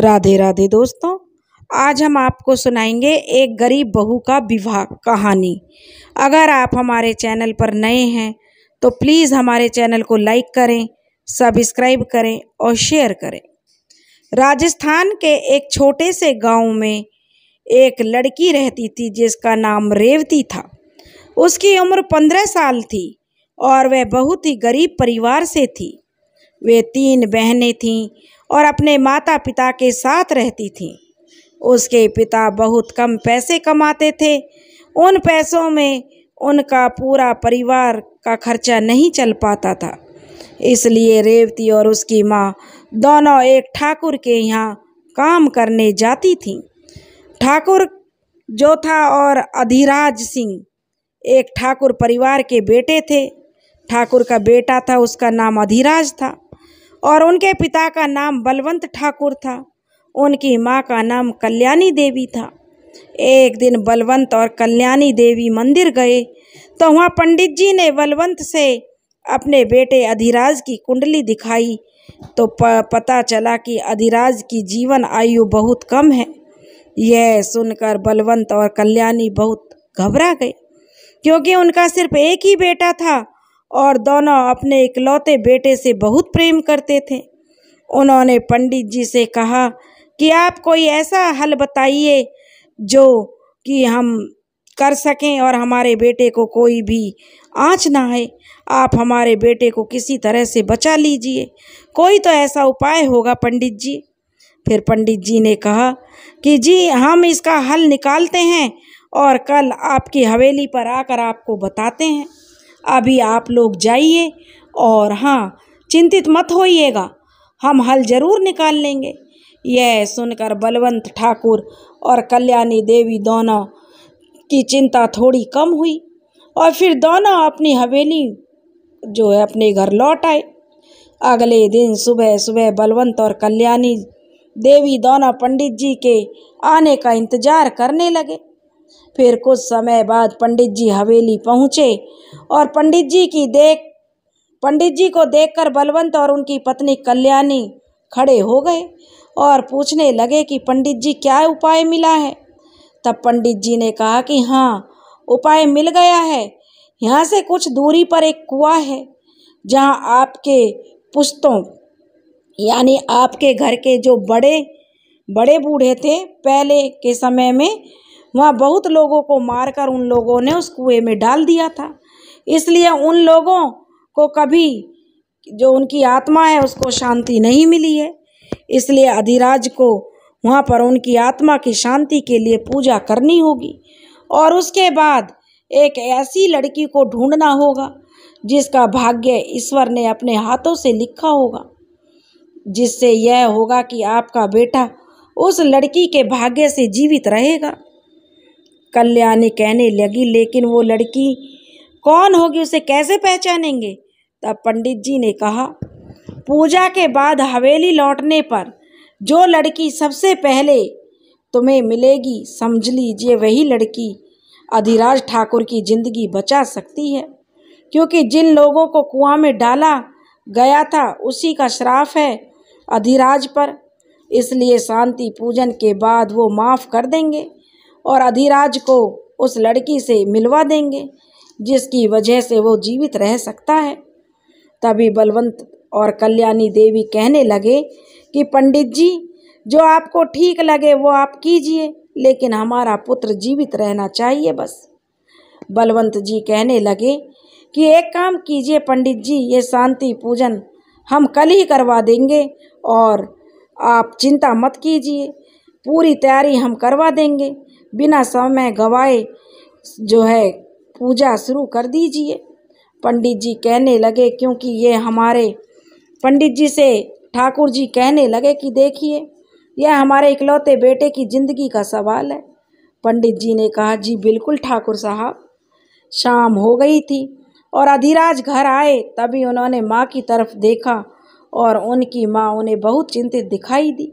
राधे राधे दोस्तों आज हम आपको सुनाएंगे एक गरीब बहू का विवाह कहानी अगर आप हमारे चैनल पर नए हैं तो प्लीज़ हमारे चैनल को लाइक करें सब्सक्राइब करें और शेयर करें राजस्थान के एक छोटे से गांव में एक लड़की रहती थी जिसका नाम रेवती था उसकी उम्र पंद्रह साल थी और वह बहुत ही गरीब परिवार से थी वे तीन बहनें थीं और अपने माता पिता के साथ रहती थी उसके पिता बहुत कम पैसे कमाते थे उन पैसों में उनका पूरा परिवार का खर्चा नहीं चल पाता था इसलिए रेवती और उसकी माँ दोनों एक ठाकुर के यहाँ काम करने जाती थीं ठाकुर जो था और अधिराज सिंह एक ठाकुर परिवार के बेटे थे ठाकुर का बेटा था उसका नाम अधिराज था और उनके पिता का नाम बलवंत ठाकुर था उनकी माँ का नाम कल्याणी देवी था एक दिन बलवंत और कल्याणी देवी मंदिर गए तो वहाँ पंडित जी ने बलवंत से अपने बेटे अधिराज की कुंडली दिखाई तो प, पता चला कि अधिराज की जीवन आयु बहुत कम है यह सुनकर बलवंत और कल्याणी बहुत घबरा गए क्योंकि उनका सिर्फ एक ही बेटा था और दोनों अपने इकलौते बेटे से बहुत प्रेम करते थे उन्होंने पंडित जी से कहा कि आप कोई ऐसा हल बताइए जो कि हम कर सकें और हमारे बेटे को कोई भी आँच ना है आप हमारे बेटे को किसी तरह से बचा लीजिए कोई तो ऐसा उपाय होगा पंडित जी फिर पंडित जी ने कहा कि जी हम इसका हल निकालते हैं और कल आपकी हवेली पर आकर आपको बताते हैं अभी आप लोग जाइए और हाँ चिंतित मत होइएगा हम हल जरूर निकाल लेंगे यह सुनकर बलवंत ठाकुर और कल्याणी देवी दोनों की चिंता थोड़ी कम हुई और फिर दोनों अपनी हवेली जो है अपने घर लौट आए अगले दिन सुबह सुबह बलवंत और कल्याणी देवी दोनों पंडित जी के आने का इंतजार करने लगे फिर कुछ समय बाद पंडित जी हवेली पहुँचे और पंडित जी की देख पंडित जी को देखकर बलवंत और उनकी पत्नी कल्याणी खड़े हो गए और पूछने लगे कि पंडित जी क्या उपाय मिला है तब पंडित जी ने कहा कि हाँ उपाय मिल गया है यहाँ से कुछ दूरी पर एक कुआ है जहाँ आपके पुश्तों यानी आपके घर के जो बड़े बड़े बूढ़े थे पहले के समय में वहाँ बहुत लोगों को मारकर उन लोगों ने उस कुएँ में डाल दिया था इसलिए उन लोगों को कभी जो उनकी आत्मा है उसको शांति नहीं मिली है इसलिए अधिराज को वहाँ पर उनकी आत्मा की शांति के लिए पूजा करनी होगी और उसके बाद एक ऐसी लड़की को ढूंढना होगा जिसका भाग्य ईश्वर ने अपने हाथों से लिखा होगा जिससे यह होगा कि आपका बेटा उस लड़की के भाग्य से जीवित रहेगा कल्याणी कहने लगी लेकिन वो लड़की कौन होगी उसे कैसे पहचानेंगे तब पंडित जी ने कहा पूजा के बाद हवेली लौटने पर जो लड़की सबसे पहले तुम्हें मिलेगी समझ लीजिए वही लड़की अधिराज ठाकुर की जिंदगी बचा सकती है क्योंकि जिन लोगों को कुआं में डाला गया था उसी का श्राफ है अधिराज पर इसलिए शांति पूजन के बाद वो माफ़ कर देंगे और अधिराज को उस लड़की से मिलवा देंगे जिसकी वजह से वो जीवित रह सकता है तभी बलवंत और कल्याणी देवी कहने लगे कि पंडित जी जो आपको ठीक लगे वो आप कीजिए लेकिन हमारा पुत्र जीवित रहना चाहिए बस बलवंत जी कहने लगे कि एक काम कीजिए पंडित जी ये शांति पूजन हम कल ही करवा देंगे और आप चिंता मत कीजिए पूरी तैयारी हम करवा देंगे बिना समय गवाए जो है पूजा शुरू कर दीजिए पंडित जी कहने लगे क्योंकि ये हमारे पंडित जी से ठाकुर जी कहने लगे कि देखिए यह हमारे इकलौते बेटे की जिंदगी का सवाल है पंडित जी ने कहा जी बिल्कुल ठाकुर साहब शाम हो गई थी और अधिराज घर आए तभी उन्होंने माँ की तरफ देखा और उनकी माँ उन्हें बहुत चिंतित दिखाई दी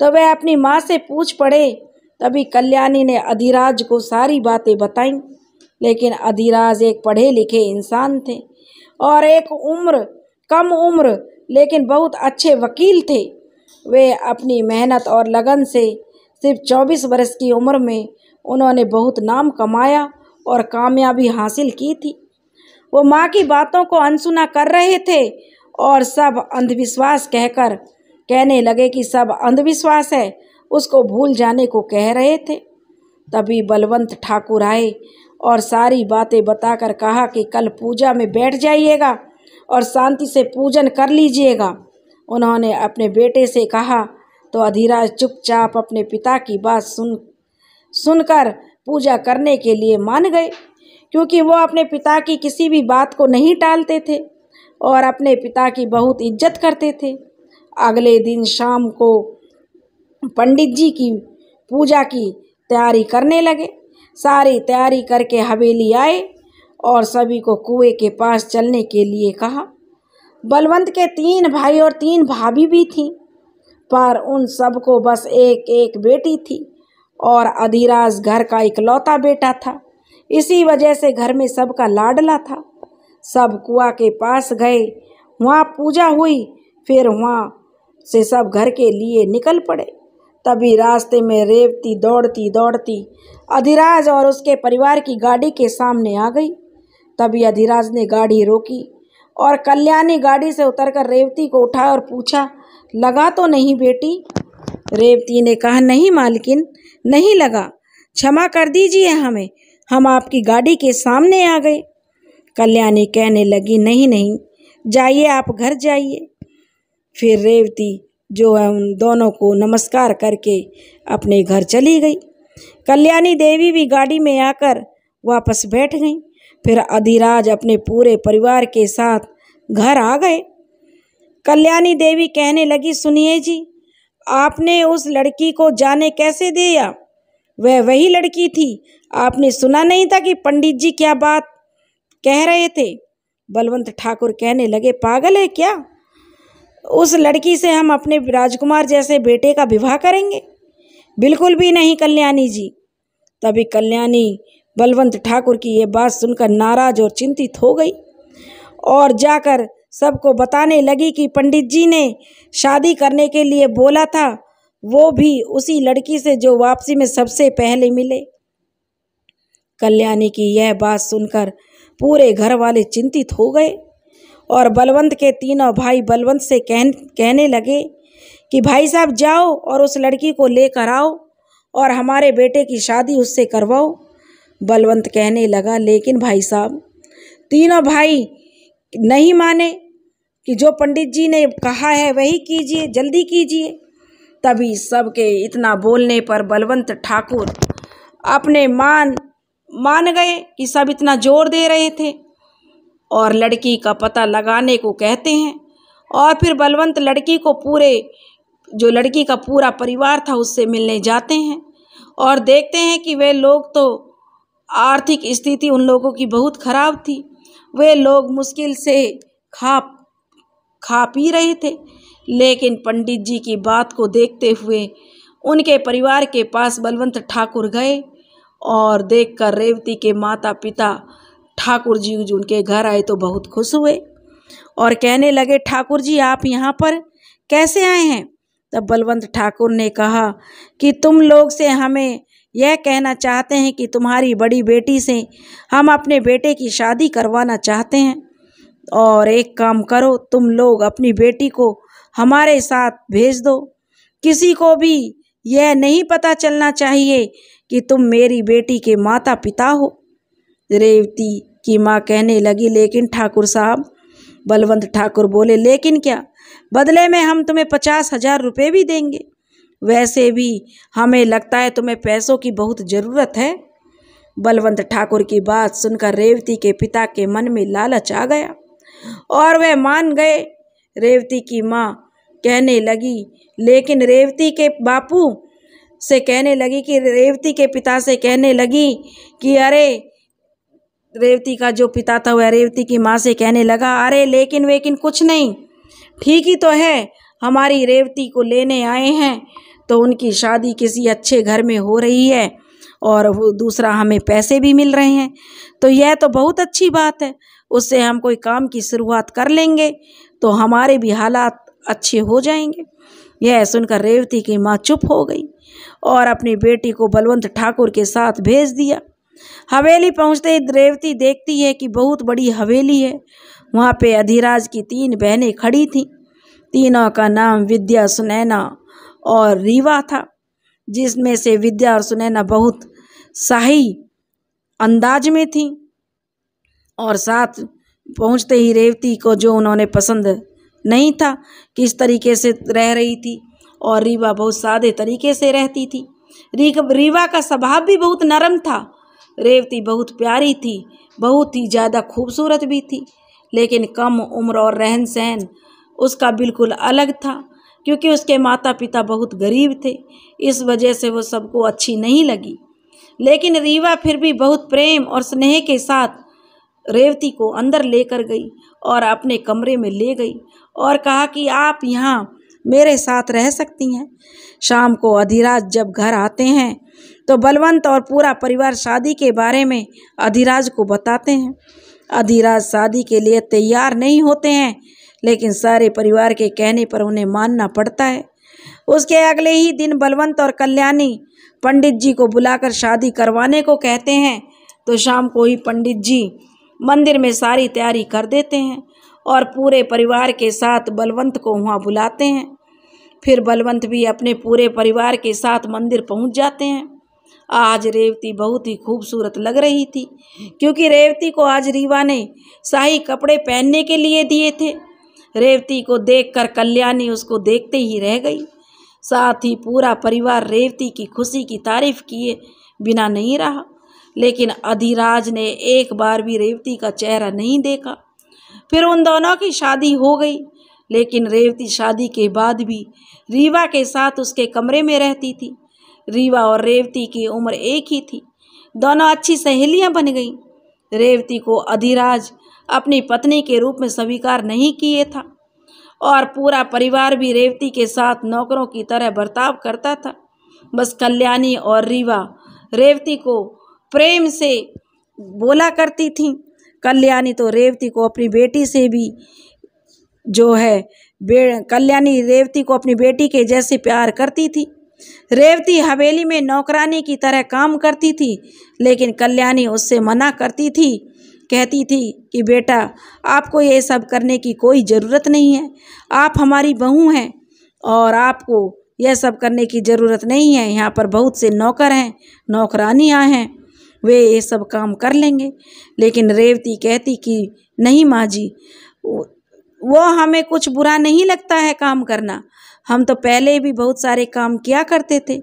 तो वह अपनी माँ से पूछ पड़े तभी कल्याणी ने अधिराज को सारी बातें बताई लेकिन अधिराज एक पढ़े लिखे इंसान थे और एक उम्र कम उम्र लेकिन बहुत अच्छे वकील थे वे अपनी मेहनत और लगन से सिर्फ चौबीस वर्ष की उम्र में उन्होंने बहुत नाम कमाया और कामयाबी हासिल की थी वो माँ की बातों को अनसुना कर रहे थे और सब अंधविश्वास कहकर कहने लगे कि सब अंधविश्वास है उसको भूल जाने को कह रहे थे तभी बलवंत ठाकुर आए और सारी बातें बताकर कहा कि कल पूजा में बैठ जाइएगा और शांति से पूजन कर लीजिएगा उन्होंने अपने बेटे से कहा तो अधीराज चुपचाप अपने पिता की बात सुन सुनकर पूजा करने के लिए मान गए क्योंकि वो अपने पिता की किसी भी बात को नहीं टालते थे और अपने पिता की बहुत इज्जत करते थे अगले दिन शाम को पंडित जी की पूजा की तैयारी करने लगे सारी तैयारी करके हवेली आए और सभी को कुएं के पास चलने के लिए कहा बलवंत के तीन भाई और तीन भाभी भी थीं पर उन सबको बस एक एक बेटी थी और अधिराज घर का इकलौता बेटा था इसी वजह से घर में सबका लाडला था सब कुआ के पास गए वहाँ पूजा हुई फिर वहाँ से सब घर के लिए निकल पड़े तभी रास्ते में रेवती दौड़ती दौड़ती अधिराज और उसके परिवार की गाड़ी के सामने आ गई तभी अधिराज ने गाड़ी रोकी और कल्याणी गाड़ी से उतरकर रेवती को उठाया और पूछा लगा तो नहीं बेटी रेवती ने कहा नहीं मालकिन नहीं लगा क्षमा कर दीजिए हमें हम आपकी गाड़ी के सामने आ गए कल्याणी कहने लगी नहीं नहीं जाइए आप घर जाइए फिर रेवती जो है उन दोनों को नमस्कार करके अपने घर चली गई कल्याणी देवी भी गाड़ी में आकर वापस बैठ गई फिर अधिराज अपने पूरे परिवार के साथ घर आ गए कल्याणी देवी कहने लगी सुनिए जी आपने उस लड़की को जाने कैसे दिया वह वही लड़की थी आपने सुना नहीं था कि पंडित जी क्या बात कह रहे थे बलवंत ठाकुर कहने लगे पागल है क्या उस लड़की से हम अपने राजकुमार जैसे बेटे का विवाह करेंगे बिल्कुल भी नहीं कल्याणी जी तभी कल्याणी बलवंत ठाकुर की ये बात सुनकर नाराज और चिंतित हो गई और जाकर सबको बताने लगी कि पंडित जी ने शादी करने के लिए बोला था वो भी उसी लड़की से जो वापसी में सबसे पहले मिले कल्याणी की यह बात सुनकर पूरे घर वाले चिंतित हो गए और बलवंत के तीनों भाई बलवंत से कहन कहने लगे कि भाई साहब जाओ और उस लड़की को लेकर आओ और हमारे बेटे की शादी उससे करवाओ बलवंत कहने लगा लेकिन भाई साहब तीनों भाई नहीं माने कि जो पंडित जी ने कहा है वही कीजिए जल्दी कीजिए तभी सबके इतना बोलने पर बलवंत ठाकुर अपने मान मान गए कि सब इतना जोर दे रहे थे और लड़की का पता लगाने को कहते हैं और फिर बलवंत लड़की को पूरे जो लड़की का पूरा परिवार था उससे मिलने जाते हैं और देखते हैं कि वे लोग तो आर्थिक स्थिति उन लोगों की बहुत खराब थी वे लोग मुश्किल से खा खा पी रहे थे लेकिन पंडित जी की बात को देखते हुए उनके परिवार के पास बलवंत ठाकुर गए और देखकर रेवती के माता पिता ठाकुर जी जो उनके घर आए तो बहुत खुश हुए और कहने लगे ठाकुर जी आप यहाँ पर कैसे आए हैं तब बलवंत ठाकुर ने कहा कि तुम लोग से हमें यह कहना चाहते हैं कि तुम्हारी बड़ी बेटी से हम अपने बेटे की शादी करवाना चाहते हैं और एक काम करो तुम लोग अपनी बेटी को हमारे साथ भेज दो किसी को भी यह नहीं पता चलना चाहिए कि तुम मेरी बेटी के माता पिता हो रेवती कि माँ कहने लगी लेकिन ठाकुर साहब बलवंत ठाकुर बोले लेकिन क्या बदले में हम तुम्हें पचास हजार रुपये भी देंगे वैसे भी हमें लगता है तुम्हें पैसों की बहुत ज़रूरत है बलवंत ठाकुर की बात सुनकर रेवती के पिता के मन में लालच आ गया और वह मान गए रेवती की माँ कहने लगी लेकिन रेवती के बापू से कहने लगी कि रेवती के पिता से कहने लगी कि अरे रेवती का जो पिता था वह रेवती की माँ से कहने लगा अरे लेकिन वेकिन कुछ नहीं ठीक ही तो है हमारी रेवती को लेने आए हैं तो उनकी शादी किसी अच्छे घर में हो रही है और वो दूसरा हमें पैसे भी मिल रहे हैं तो यह तो बहुत अच्छी बात है उससे हम कोई काम की शुरुआत कर लेंगे तो हमारे भी हालात अच्छे हो जाएंगे यह सुनकर रेवती की माँ चुप हो गई और अपनी बेटी को बलवंत ठाकुर के साथ भेज दिया हवेली पहुंचते ही रेवती देखती है कि बहुत बड़ी हवेली है वहाँ पे अधिराज की तीन बहनें खड़ी थीं तीनों का नाम विद्या सुनैना और रीवा था जिसमें से विद्या और सुनैना बहुत शाही अंदाज में थी और साथ पहुंचते ही रेवती को जो उन्होंने पसंद नहीं था किस तरीके से रह रही थी और रीवा बहुत सादे तरीके से रहती थी रीवा का स्वभाव भी बहुत नरम था रेवती बहुत प्यारी थी बहुत ही ज़्यादा खूबसूरत भी थी लेकिन कम उम्र और रहन सहन उसका बिल्कुल अलग था क्योंकि उसके माता पिता बहुत गरीब थे इस वजह से वो सबको अच्छी नहीं लगी लेकिन रीवा फिर भी बहुत प्रेम और स्नेह के साथ रेवती को अंदर लेकर गई और अपने कमरे में ले गई और कहा कि आप यहाँ मेरे साथ रह सकती हैं शाम को अधिराज जब घर आते हैं तो बलवंत और पूरा परिवार शादी के बारे में अधिराज को बताते हैं अधिराज शादी के लिए तैयार नहीं होते हैं लेकिन सारे परिवार के कहने पर उन्हें मानना पड़ता है उसके अगले ही दिन बलवंत और कल्याणी पंडित जी को बुलाकर शादी करवाने को कहते हैं तो शाम को ही पंडित जी मंदिर में सारी तैयारी कर देते हैं और पूरे परिवार के साथ बलवंत को वहाँ बुलाते हैं फिर बलवंत भी अपने पूरे परिवार के साथ मंदिर पहुँच जाते हैं आज रेवती बहुत ही खूबसूरत लग रही थी क्योंकि रेवती को आज रीवा ने शाही कपड़े पहनने के लिए दिए थे रेवती को देखकर कल्याणी उसको देखते ही रह गई साथ ही पूरा परिवार रेवती की खुशी की तारीफ किए बिना नहीं रहा लेकिन अधिराज ने एक बार भी रेवती का चेहरा नहीं देखा फिर उन दोनों की शादी हो गई लेकिन रेवती शादी के बाद भी रीवा के साथ उसके कमरे में रहती थी रीवा और रेवती की उम्र एक ही थी दोनों अच्छी सहेलियां बन गईं रेवती को अधिराज अपनी पत्नी के रूप में स्वीकार नहीं किए था और पूरा परिवार भी रेवती के साथ नौकरों की तरह बर्ताव करता था बस कल्याणी और रीवा रेवती को प्रेम से बोला करती थी कल्याणी तो रेवती को अपनी बेटी से भी जो है कल्याणी रेवती को अपनी बेटी के जैसे प्यार करती थी रेवती हवेली में नौकरानी की तरह काम करती थी लेकिन कल्याणी उससे मना करती थी कहती थी कि बेटा आपको ये सब करने की कोई ज़रूरत नहीं है आप हमारी बहू हैं और आपको यह सब करने की ज़रूरत नहीं है यहाँ पर बहुत से नौकर हैं नौकरानियाँ हैं वे ये सब काम कर लेंगे लेकिन रेवती कहती कि नहीं माँ जी वो हमें कुछ बुरा नहीं लगता है काम करना हम तो पहले भी बहुत सारे काम किया करते थे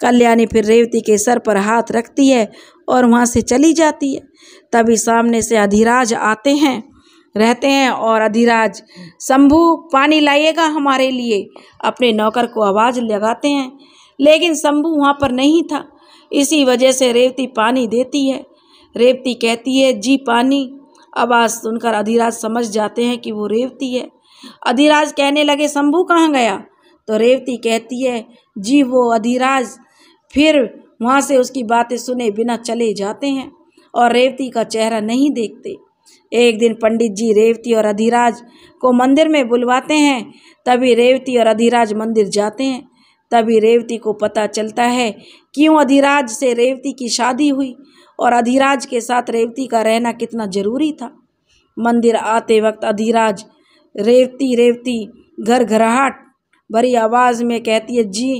कल्याणी फिर रेवती के सर पर हाथ रखती है और वहाँ से चली जाती है तभी सामने से अधिराज आते हैं रहते हैं और अधिराज शंभु पानी लाइएगा हमारे लिए अपने नौकर को आवाज़ लगाते हैं लेकिन शंभु वहाँ पर नहीं था इसी वजह से रेवती पानी देती है रेवती कहती है जी पानी आवाज़ सुनकर अधिराज समझ जाते हैं कि वो रेवती है अधिराज कहने लगे शंभू कहाँ गया तो रेवती कहती है जी वो अधिराज फिर वहाँ से उसकी बातें सुने बिना चले जाते हैं और रेवती का चेहरा नहीं देखते एक दिन पंडित जी रेवती और अधिराज को मंदिर में बुलवाते हैं तभी रेवती और अधिराज मंदिर जाते हैं तभी रेवती को पता चलता है क्यों अधिराज से रेवती की शादी हुई और अधिराज के साथ रेवती का रहना कितना ज़रूरी था मंदिर आते वक्त अधिराज रेवती रेवती घर घराहट भरी आवाज़ में कहती है जी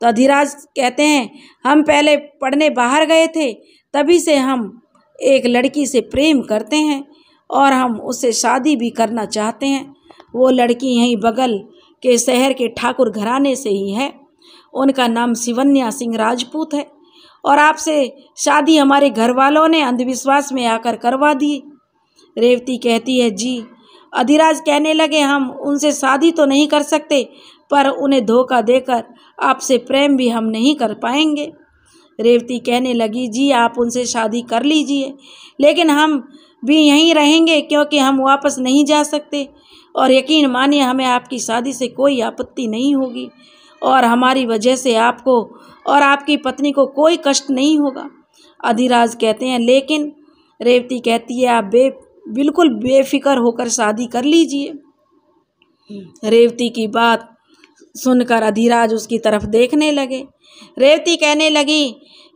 तो अधिराज कहते हैं हम पहले पढ़ने बाहर गए थे तभी से हम एक लड़की से प्रेम करते हैं और हम उससे शादी भी करना चाहते हैं वो लड़की यहीं बगल के शहर के ठाकुर घराने से ही है उनका नाम शिवन्या सिंह राजपूत है और आपसे शादी हमारे घर वालों ने अंधविश्वास में आकर करवा दी रेवती कहती है जी अधिराज कहने लगे हम उनसे शादी तो नहीं कर सकते पर उन्हें धोखा देकर आपसे प्रेम भी हम नहीं कर पाएंगे रेवती कहने लगी जी आप उनसे शादी कर लीजिए लेकिन हम भी यहीं रहेंगे क्योंकि हम वापस नहीं जा सकते और यकीन मानिए हमें आपकी शादी से कोई आपत्ति नहीं होगी और हमारी वजह से आपको और आपकी पत्नी को कोई कष्ट नहीं होगा अधिराज कहते हैं लेकिन रेवती कहती है आप बे बिल्कुल बेफिक्र होकर शादी कर लीजिए हम्म। रेवती की बात सुनकर अधिराज उसकी तरफ देखने लगे रेवती कहने लगी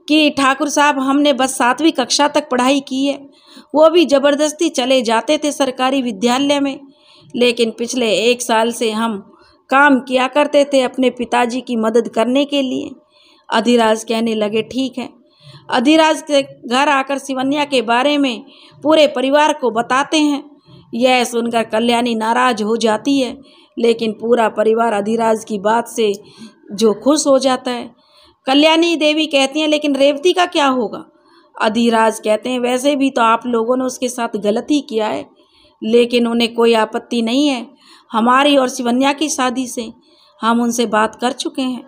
कि ठाकुर साहब हमने बस सातवीं कक्षा तक पढ़ाई की है वो भी ज़बरदस्ती चले जाते थे सरकारी विद्यालय में लेकिन पिछले एक साल से हम काम किया करते थे अपने पिताजी की मदद करने के लिए अधिराज कहने लगे ठीक है अधिराज के घर आकर शिवन्या के बारे में पूरे परिवार को बताते हैं यह सुनकर कल्याणी नाराज हो जाती है लेकिन पूरा परिवार अधिराज की बात से जो खुश हो जाता है कल्याणी देवी कहती हैं लेकिन रेवती का क्या होगा अधिराज कहते हैं वैसे भी तो आप लोगों ने उसके साथ गलत ही किया है लेकिन उन्हें कोई आपत्ति नहीं है हमारी और शिवन्या की शादी से हम उनसे बात कर चुके हैं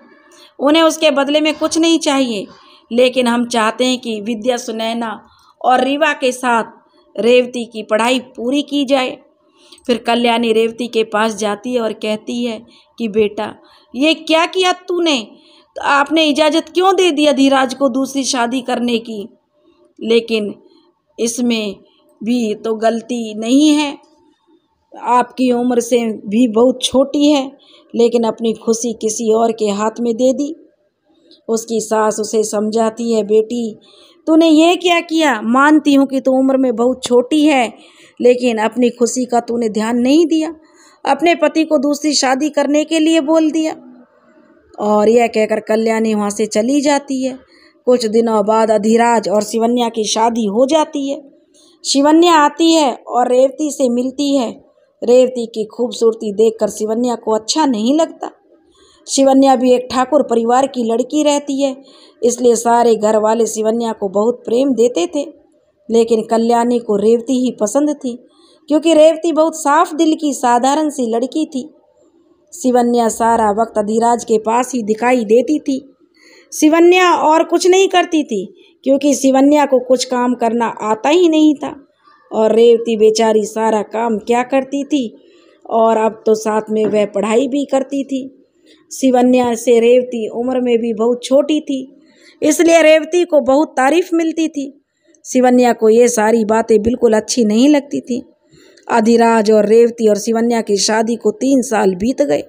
उन्हें उसके बदले में कुछ नहीं चाहिए लेकिन हम चाहते हैं कि विद्या सुनैना और रीवा के साथ रेवती की पढ़ाई पूरी की जाए फिर कल्याणी रेवती के पास जाती है और कहती है कि बेटा ये क्या किया तूने तो आपने इजाज़त क्यों दे दिया धीराज को दूसरी शादी करने की लेकिन इसमें भी तो गलती नहीं है आपकी उम्र से भी बहुत छोटी है लेकिन अपनी खुशी किसी और के हाथ में दे दी उसकी सास उसे समझाती है बेटी तूने ये क्या किया मानती हूँ कि तू उम्र में बहुत छोटी है लेकिन अपनी खुशी का तूने ध्यान नहीं दिया अपने पति को दूसरी शादी करने के लिए बोल दिया और यह कहकर कल्याणी वहाँ से चली जाती है कुछ दिनों बाद अधिराज और शिवन्या की शादी हो जाती है शिवन्या आती है और रेवती से मिलती है रेवती की खूबसूरती देखकर शिवन्या को अच्छा नहीं लगता शिवन्या भी एक ठाकुर परिवार की लड़की रहती है इसलिए सारे घर वाले शिवन्या को बहुत प्रेम देते थे लेकिन कल्याणी को रेवती ही पसंद थी क्योंकि रेवती बहुत साफ दिल की साधारण सी लड़की थी शिवन्या सारा वक्त अधिराज के पास ही दिखाई देती थी शिवन्या और कुछ नहीं करती थी क्योंकि शिवन्या को कुछ काम करना आता ही नहीं था और रेवती बेचारी सारा काम क्या करती थी और अब तो साथ में वह पढ़ाई भी करती थी शिवन्या से रेवती उम्र में भी बहुत छोटी थी इसलिए रेवती को बहुत तारीफ मिलती थी सिवन्या को ये सारी बातें बिल्कुल अच्छी नहीं लगती थी अधिराज और रेवती और सिवन्या की शादी को तीन साल बीत गए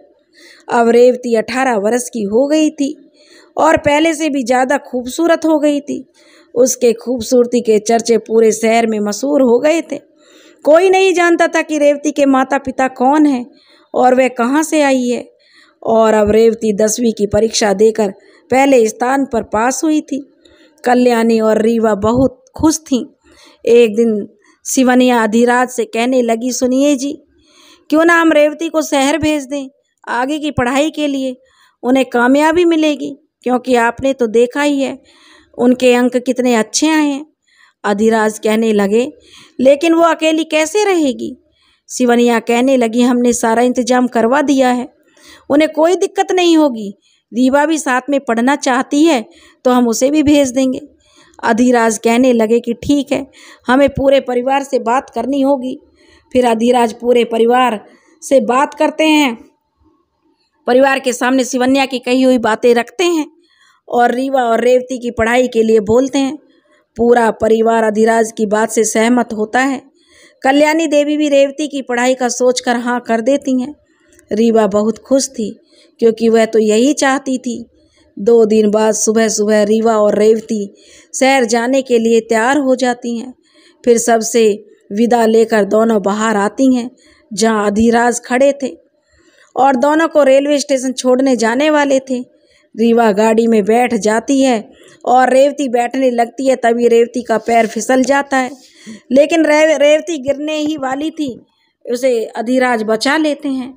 अब रेवती अठारह वर्ष की हो गई थी और पहले से भी ज़्यादा खूबसूरत हो गई थी उसके खूबसूरती के चर्चे पूरे शहर में मशहूर हो गए थे कोई नहीं जानता था कि रेवती के माता पिता कौन हैं और वह कहाँ से आई है और अब रेवती दसवीं की परीक्षा देकर पहले स्थान पर पास हुई थी कल्याणी और रीवा बहुत खुश थी एक दिन सिवनिया अधिराज से कहने लगी सुनिए जी क्यों ना हम रेवती को शहर भेज दें आगे की पढ़ाई के लिए उन्हें कामयाबी मिलेगी क्योंकि आपने तो देखा ही है उनके अंक कितने अच्छे आए हैं अधिराज कहने लगे लेकिन वो अकेली कैसे रहेगी सिवनिया कहने लगी हमने सारा इंतजाम करवा दिया है उन्हें कोई दिक्कत नहीं होगी रीवा भी साथ में पढ़ना चाहती है तो हम उसे भी भेज देंगे अधिराज कहने लगे कि ठीक है हमें पूरे परिवार से बात करनी होगी फिर अधिराज पूरे परिवार से बात करते हैं परिवार के सामने सिवन्या की कही हुई बातें रखते हैं और रीवा और रेवती की पढ़ाई के लिए बोलते हैं पूरा परिवार अधिराज की बात से सहमत होता है कल्याणी देवी भी रेवती की पढ़ाई का सोचकर हाँ कर देती हैं रीवा बहुत खुश थी क्योंकि वह तो यही चाहती थी दो दिन बाद सुबह सुबह रीवा और रेवती शहर जाने के लिए तैयार हो जाती हैं फिर सबसे विदा लेकर दोनों बाहर आती हैं जहाँ अधिराज खड़े थे और दोनों को रेलवे स्टेशन छोड़ने जाने वाले थे रीवा गाड़ी में बैठ जाती है और रेवती बैठने लगती है तभी रेवती का पैर फिसल जाता है लेकिन रेव रेवती गिरने ही वाली थी उसे अधिराज बचा लेते हैं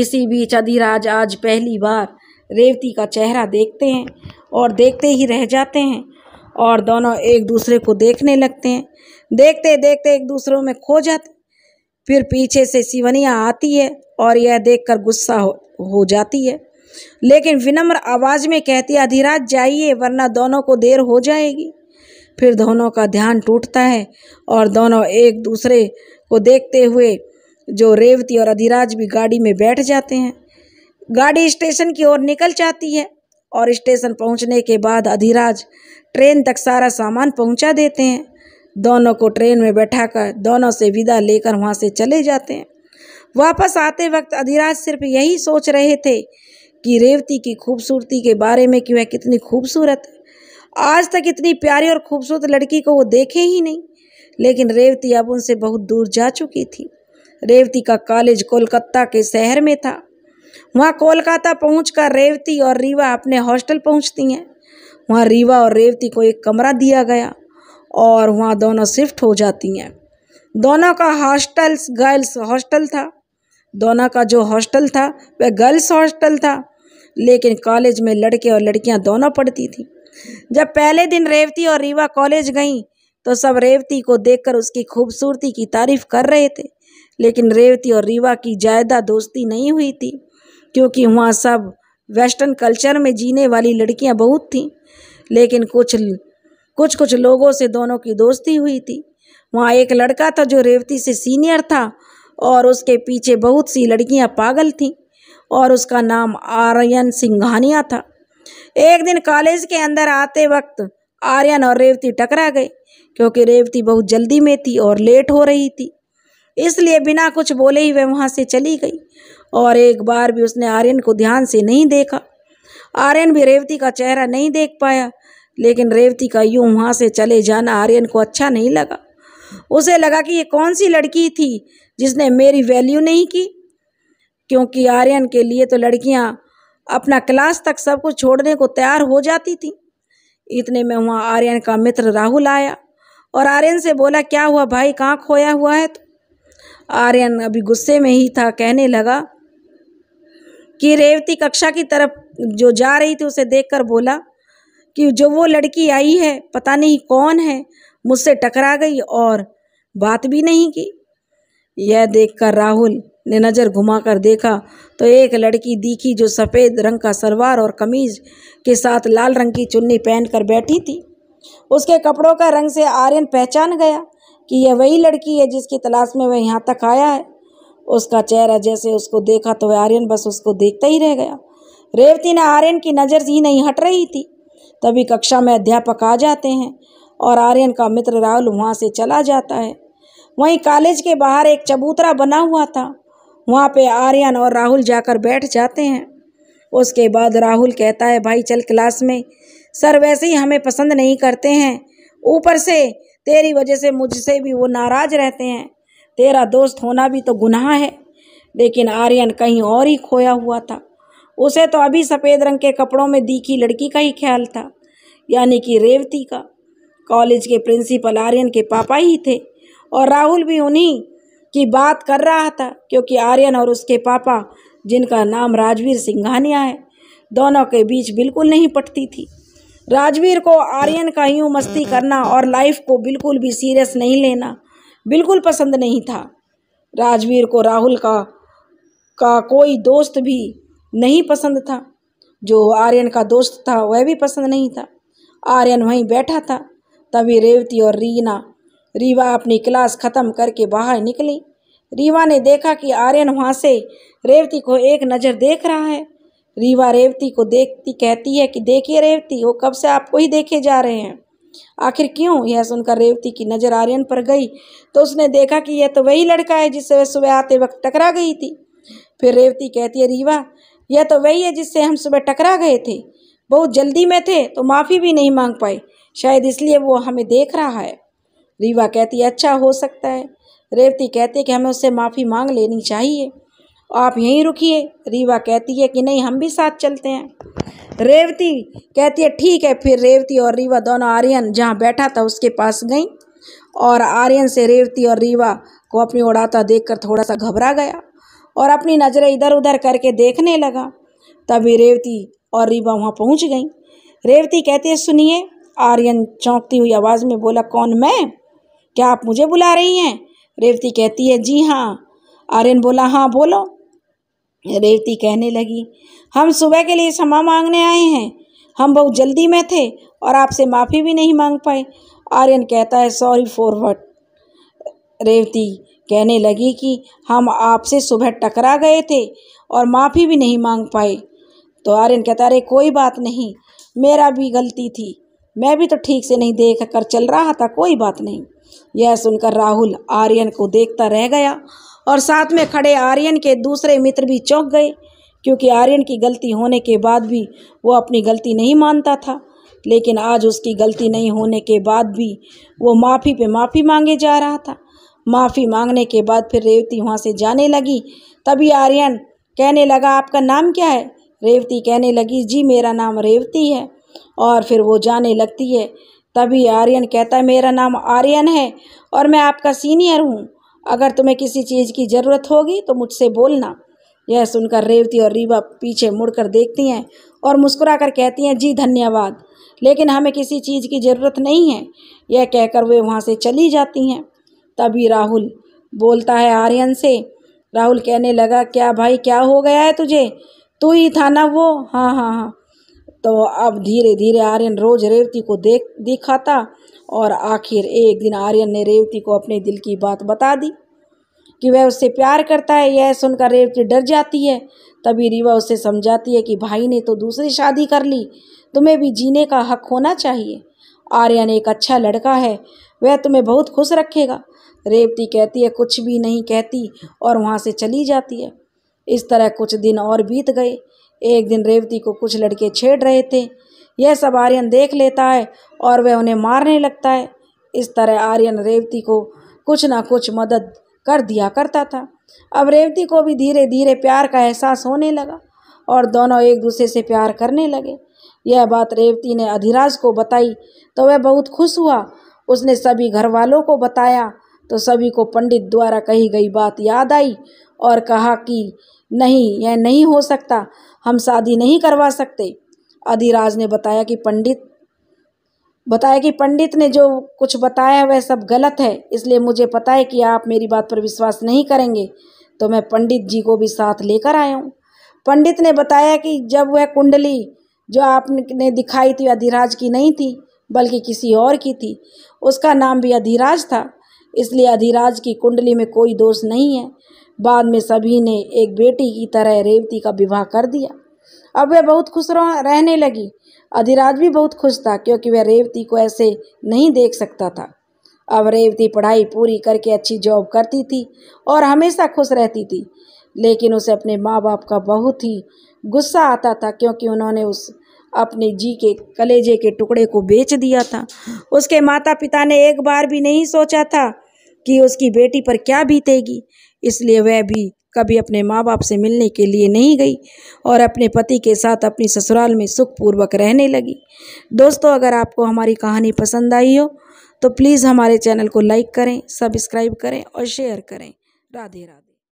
इसी बीच अधिराज आज पहली बार रेवती का चेहरा देखते हैं और देखते ही रह जाते हैं और दोनों एक दूसरे को देखने लगते हैं देखते देखते एक दूसरों में खो जाते फिर पीछे से सिवनिया आती है और यह देखकर गुस्सा हो, हो जाती है लेकिन विनम्र आवाज़ में कहती अधिराज जाइए वरना दोनों को देर हो जाएगी फिर दोनों का ध्यान टूटता है और दोनों एक दूसरे को देखते हुए जो रेवती और अधिराज भी गाड़ी में बैठ जाते हैं गाड़ी स्टेशन की ओर निकल जाती है और स्टेशन पहुंचने के बाद अधिराज ट्रेन तक सारा सामान पहुंचा देते हैं दोनों को ट्रेन में बैठाकर दोनों से विदा लेकर वहाँ से चले जाते हैं वापस आते वक्त अधिराज सिर्फ यही सोच रहे थे कि रेवती की खूबसूरती के बारे में कि वह कितनी खूबसूरत है आज तक इतनी प्यारी और खूबसूरत लड़की को वो देखे ही नहीं लेकिन रेवती अब उनसे बहुत दूर जा चुकी थी रेवती का कॉलेज कोलकाता के शहर में था वहाँ कोलकाता कर रेवती और रीवा अपने हॉस्टल पहुँचती हैं वहाँ रीवा और रेवती को एक कमरा दिया गया और वहाँ दोनों शिफ्ट हो जाती हैं दोनों का हॉस्टल्स गर्ल्स हॉस्टल था दोनों का जो हॉस्टल था वह गर्ल्स हॉस्टल था लेकिन कॉलेज में लड़के और लड़कियाँ दोनों पढ़ती थी जब पहले दिन रेवती और रीवा कॉलेज गईं तो सब रेवती को देखकर उसकी खूबसूरती की तारीफ कर रहे थे लेकिन रेवती और रीवा की ज़्यादा दोस्ती नहीं हुई थी क्योंकि वहाँ सब वेस्टर्न कल्चर में जीने वाली लड़कियाँ बहुत थीं लेकिन कुछ कुछ कुछ लोगों से दोनों की दोस्ती हुई थी वहाँ एक लड़का था जो रेवती से सीनियर था और उसके पीछे बहुत सी लड़कियाँ पागल थीं और उसका नाम आर्यन सिंघानिया था एक दिन कॉलेज के अंदर आते वक्त आर्यन और रेवती टकरा गए क्योंकि रेवती बहुत जल्दी में थी और लेट हो रही थी इसलिए बिना कुछ बोले ही वह वहाँ से चली गई और एक बार भी उसने आर्यन को ध्यान से नहीं देखा आर्यन भी रेवती का चेहरा नहीं देख पाया लेकिन रेवती का यूं वहाँ से चले जाना आर्यन को अच्छा नहीं लगा उसे लगा कि ये कौन सी लड़की थी जिसने मेरी वैल्यू नहीं की क्योंकि आर्यन के लिए तो लड़कियाँ अपना क्लास तक सब कुछ छोड़ने को तैयार हो जाती थी इतने में वहाँ आर्यन का मित्र राहुल आया और आर्यन से बोला क्या हुआ भाई कहाँ खोया हुआ है तो आर्यन अभी गुस्से में ही था कहने लगा कि रेवती कक्षा की तरफ जो जा रही थी उसे देखकर बोला कि जो वो लड़की आई है पता नहीं कौन है मुझसे टकरा गई और बात भी नहीं की यह देखकर राहुल ने नज़र घुमाकर देखा तो एक लड़की दिखी जो सफ़ेद रंग का सलवार और कमीज के साथ लाल रंग की चुन्नी पहनकर बैठी थी उसके कपड़ों का रंग से आर्यन पहचान गया कि यह वही लड़की है जिसकी तलाश में वह यहाँ तक आया है उसका चेहरा जैसे उसको देखा तो आर्यन बस उसको देखता ही रह गया रेवती ने आर्यन की नज़र ही नहीं हट रही थी तभी कक्षा में अध्यापक आ जाते हैं और आर्यन का मित्र राहुल वहाँ से चला जाता है वहीं कॉलेज के बाहर एक चबूतरा बना हुआ था वहाँ पे आर्यन और राहुल जाकर बैठ जाते हैं उसके बाद राहुल कहता है भाई चल क्लास में सर वैसे ही हमें पसंद नहीं करते हैं ऊपर से तेरी वजह से मुझसे भी वो नाराज़ रहते हैं तेरा दोस्त होना भी तो गुनाह है लेकिन आर्यन कहीं और ही खोया हुआ था उसे तो अभी सफ़ेद रंग के कपड़ों में दिखी लड़की का ही ख्याल था यानी कि रेवती का कॉलेज के प्रिंसिपल आर्यन के पापा ही थे और राहुल भी उन्हीं की बात कर रहा था क्योंकि आर्यन और उसके पापा जिनका नाम राजवीर सिंघानिया है दोनों के बीच बिल्कुल नहीं पटती थी राजवीर को आर्यन का यूँ मस्ती करना और लाइफ को बिल्कुल भी सीरियस नहीं लेना बिल्कुल पसंद नहीं था राजवीर को राहुल का का कोई दोस्त भी नहीं पसंद था जो आर्यन का दोस्त था वह भी पसंद नहीं था आर्यन वहीं बैठा था तभी रेवती और रीना रीवा अपनी क्लास ख़त्म करके बाहर निकली रीवा ने देखा कि आर्यन वहाँ से रेवती को एक नज़र देख रहा है रीवा रेवती को देखती कहती है कि देखिए रेवती वो कब से आपको ही देखे जा रहे हैं आखिर क्यों यह सुनकर रेवती की नज़र आर्यन पर गई तो उसने देखा कि यह तो वही लड़का है जिससे वह सुबह आते वक्त टकरा गई थी फिर रेवती कहती है रीवा यह तो वही है जिससे हम सुबह टकरा गए थे बहुत जल्दी में थे तो माफ़ी भी नहीं मांग पाए शायद इसलिए वो हमें देख रहा है रीवा कहती है अच्छा हो सकता है रेवती कहती है कि हमें उससे माफ़ी मांग लेनी चाहिए आप यहीं रुकिए रीवा कहती है कि नहीं हम भी साथ चलते हैं रेवती कहती है ठीक है फिर रेवती और रीवा दोनों आर्यन जहाँ बैठा था उसके पास गई और आर्यन से रेवती और रीवा को अपनी उड़ाता देखकर थोड़ा सा घबरा गया और अपनी नज़रें इधर उधर करके देखने लगा तभी रेवती और रीवा वहाँ पहुँच गई रेवती कहती है सुनिए आर्यन चौंकती हुई आवाज़ में बोला कौन मैं क्या आप मुझे बुला रही हैं रेवती कहती है जी हाँ आर्यन बोला हाँ बोलो रेवती कहने लगी हम सुबह के लिए क्षमा मांगने आए हैं हम बहुत जल्दी में थे और आपसे माफ़ी भी नहीं मांग पाए आर्यन कहता है सॉरी फॉर वट रेवती कहने लगी कि हम आपसे सुबह टकरा गए थे और माफ़ी भी नहीं मांग पाए तो आर्यन कहता अरे कोई बात नहीं मेरा भी गलती थी मैं भी तो ठीक से नहीं देख कर चल रहा था कोई बात नहीं यह सुनकर राहुल आर्यन को देखता रह गया और साथ में खड़े आर्यन के दूसरे मित्र भी चौंक गए क्योंकि आर्यन की गलती होने के बाद भी वो अपनी गलती नहीं मानता था लेकिन आज उसकी गलती नहीं होने के बाद भी वो माफ़ी पे माफ़ी मांगे जा रहा था माफ़ी मांगने के बाद फिर रेवती वहाँ से जाने लगी तभी आर्यन कहने लगा आपका नाम क्या है रेवती कहने लगी जी मेरा नाम रेवती है और फिर वो जाने लगती है तभी आर्यन कहता है मेरा नाम आर्यन है और मैं आपका सीनियर हूँ अगर तुम्हें किसी चीज़ की ज़रूरत होगी तो मुझसे बोलना यह सुनकर रेवती और रीवा पीछे मुड़कर देखती हैं और मुस्कुरा कर कहती हैं जी धन्यवाद लेकिन हमें किसी चीज़ की ज़रूरत नहीं है यह कहकर वे वहाँ से चली जाती हैं तभी राहुल बोलता है आर्यन से राहुल कहने लगा क्या भाई क्या हो गया है तुझे तू ही था ना वो हाँ हाँ हाँ तो अब धीरे धीरे आर्यन रोज रेवती को देख दिखाता और आखिर एक दिन आर्यन ने रेवती को अपने दिल की बात बता दी कि वह उससे प्यार करता है यह सुनकर रेवती डर जाती है तभी रीवा उसे समझाती है कि भाई ने तो दूसरी शादी कर ली तुम्हें भी जीने का हक होना चाहिए आर्यन एक अच्छा लड़का है वह तुम्हें बहुत खुश रखेगा रेवती कहती है कुछ भी नहीं कहती और वहाँ से चली जाती है इस तरह कुछ दिन और बीत गए एक दिन रेवती को कुछ लड़के छेड़ रहे थे यह सब आर्यन देख लेता है और वह उन्हें मारने लगता है इस तरह आर्यन रेवती को कुछ ना कुछ मदद कर दिया करता था अब रेवती को भी धीरे धीरे प्यार का एहसास होने लगा और दोनों एक दूसरे से प्यार करने लगे यह बात रेवती ने अधिराज को बताई तो वह बहुत खुश हुआ उसने सभी घर वालों को बताया तो सभी को पंडित द्वारा कही गई बात याद आई और कहा कि नहीं यह नहीं हो सकता हम शादी नहीं करवा सकते अधिराज ने बताया कि पंडित बताया कि पंडित ने जो कुछ बताया वह सब गलत है इसलिए मुझे पता है कि आप मेरी बात पर विश्वास नहीं करेंगे तो मैं पंडित जी को भी साथ लेकर आया हूँ पंडित ने बताया कि जब वह कुंडली जो आपने दिखाई थी अधिराज की नहीं थी बल्कि किसी और की थी उसका नाम भी अधिराज था इसलिए अधिराज की कुंडली में कोई दोष नहीं है बाद में सभी ने एक बेटी की तरह रेवती का विवाह कर दिया अब वह बहुत खुश रहने लगी अधिराज भी बहुत खुश था क्योंकि वह रेवती को ऐसे नहीं देख सकता था अब रेवती पढ़ाई पूरी करके अच्छी जॉब करती थी और हमेशा खुश रहती थी लेकिन उसे अपने माँ बाप का बहुत ही गुस्सा आता था क्योंकि उन्होंने उस अपने जी के कलेजे के टुकड़े को बेच दिया था उसके माता पिता ने एक बार भी नहीं सोचा था कि उसकी बेटी पर क्या बीतेगी इसलिए वह भी कभी अपने माँ बाप से मिलने के लिए नहीं गई और अपने पति के साथ अपनी ससुराल में सुखपूर्वक रहने लगी दोस्तों अगर आपको हमारी कहानी पसंद आई हो तो प्लीज़ हमारे चैनल को लाइक करें सब्सक्राइब करें और शेयर करें राधे राधे